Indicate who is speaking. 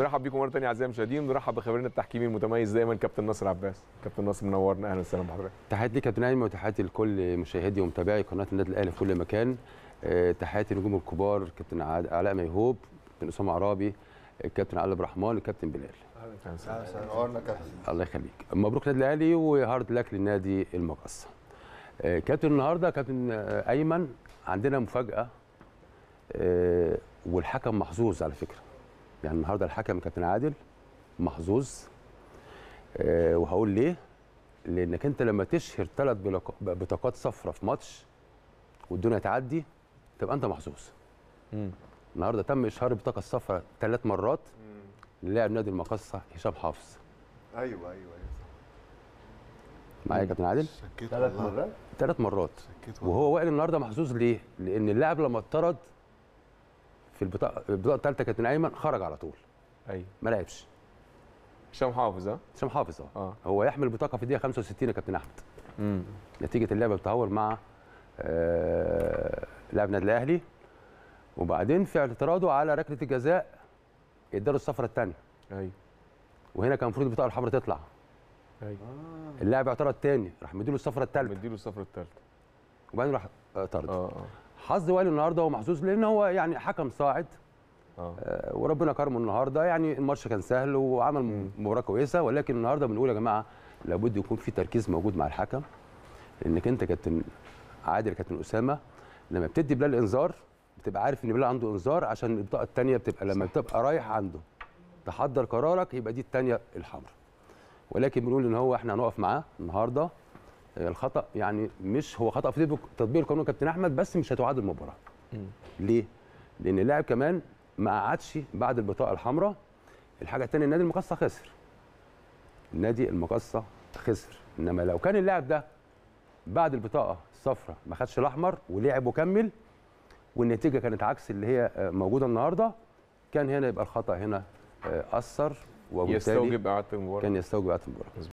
Speaker 1: نرحب بيكم مره ثانيه اعزائي المشاهدين نرحب بخبيرنا التحكيمي المتميز دايما كابتن ناصر عباس كابتن ناصر منورنا اهلا وسهلا بحضرتك تحياتي لك كابتن ايمن وتحياتي لكل مشاهدي ومتابعي قناه النادي الاهلي في كل مكان آه، تحياتي النجوم الكبار كابتن علاء ميهوب كابتن اسامه عرابي الكابتن علي عبد الرحمن الكابتن بلال اهلا وسهلا الله يخليك مبروك النادي الاهلي وهارد لك للنادي المقصه آه، كابتن النهارده كابتن آه، ايمن عندنا مفاجاه والحكم محظوظ على فكره يعني النهارده الحكم كابتن عادل محظوظ أه وهقول ليه لانك انت لما تشهر ثلاث بطاقات صفراء في ماتش والدنيا تعدي تبقى انت محظوظ النهارده تم اشهار البطاقه الصفراء ثلاث مرات للاعب نادي المقصه هشام حافظ ايوه ايوه ايوه معايا يا كابتن عادل ثلاث مرات ثلاث مرات وهو وائل النهارده محظوظ ليه لان اللاعب لما اتطرد في البطاقه البطاقه الثالثه كابتن ايمن خرج على طول ايوه ما لعبش هشام حافظ اه هشام حافظ آه. اه هو يحمل البطاقه في الدقيقه 65 يا كابتن احمد امم نتيجه اللعبه بتهور مع آه لاعب النادي الاهلي وبعدين في اعتراضه على ركله الجزاء اداله الصفره الثانيه ايوه وهنا كان المفروض البطاقه الحمراء تطلع ايوه اللاعب اعترض ثاني راح مديله الصفره الثالثه مديله الصفره الثالثه وبعدين راح طرد اه اه حظ وائل النهارده هو محظوظ لان هو يعني حكم صاعد أوه. آه وربنا كرمه النهارده يعني الماتش كان سهل وعمل مباراه كويسه ولكن النهارده بنقول يا جماعه لابد يكون في تركيز موجود مع الحكم لانك انت كابتن عادل كابتن اسامه لما بتدي بلال انذار بتبقى عارف ان بلال عنده انذار عشان البطاقه الثانيه بتبقى لما بتبقى رايح عنده تحضر قرارك يبقى دي الثانيه الحمراء ولكن بنقول ان هو احنا هنقف معاه النهارده الخطا يعني مش هو خطا في تطبيق القانون كابتن احمد بس مش هتعاد المباراه ليه لان اللاعب كمان ما قعدش بعد البطاقه الحمراء الحاجه الثانيه النادي المقصه خسر النادي المقصه خسر انما لو كان اللاعب ده بعد البطاقه الصفراء ما خدش الاحمر ولعب وكمل والنتيجه كانت عكس اللي هي آه، موجوده النهارده كان هنا يبقى الخطا هنا آه، اثر وبالتالي يستوجب اعاده المباراه كان يستوجب اعاده المباراه